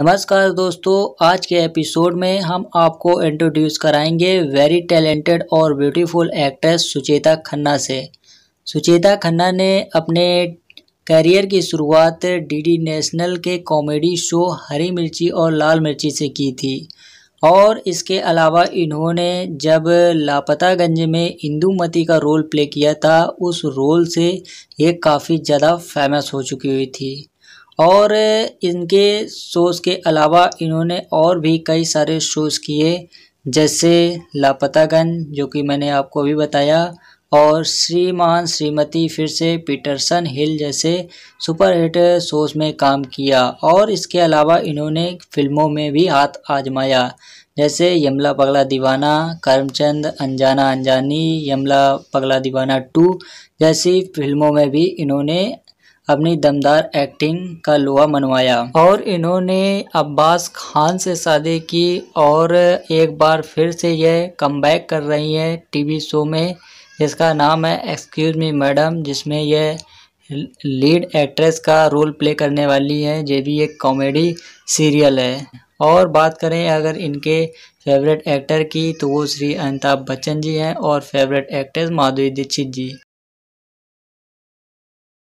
नमस्कार दोस्तों आज के एपिसोड में हम आपको इंट्रोड्यूस कराएंगे वेरी टैलेंटेड और ब्यूटीफुल एक्ट्रेस सुचेता खन्ना से सुचेता खन्ना ने अपने करियर की शुरुआत डीडी नेशनल के कॉमेडी शो हरी मिर्ची और लाल मिर्ची से की थी और इसके अलावा इन्होंने जब लापतागंज में इंदुमती का रोल प्ले किया था उस रोल से ये काफ़ी ज़्यादा फेमस हो चुकी हुई थी और इनके शोज़ के अलावा इन्होंने और भी कई सारे शोज़ किए जैसे लापता गन जो कि मैंने आपको भी बताया और श्रीमान श्रीमती फिर से पीटरसन हिल जैसे सुपरहिट शोज में काम किया और इसके अलावा इन्होंने फिल्मों में भी हाथ आजमाया जैसे यमला पगला दीवाना करमचंद अनजाना अनजानी यमला पगला दीवाना टू जैसी फिल्मों में भी इन्होंने अपनी दमदार एक्टिंग का लोहा मनवाया और इन्होंने अब्बास खान से शादी की और एक बार फिर से यह कम कर रही हैं टीवी शो में जिसका नाम है एक्सक्यूज़ मी मैडम जिसमें यह लीड एक्ट्रेस का रोल प्ले करने वाली हैं जो भी एक कॉमेडी सीरियल है और बात करें अगर इनके फेवरेट एक्टर की तो वो श्री अमिताभ बच्चन जी हैं और फेवरेट एक्ट्रेस माधुरी दीक्षित जी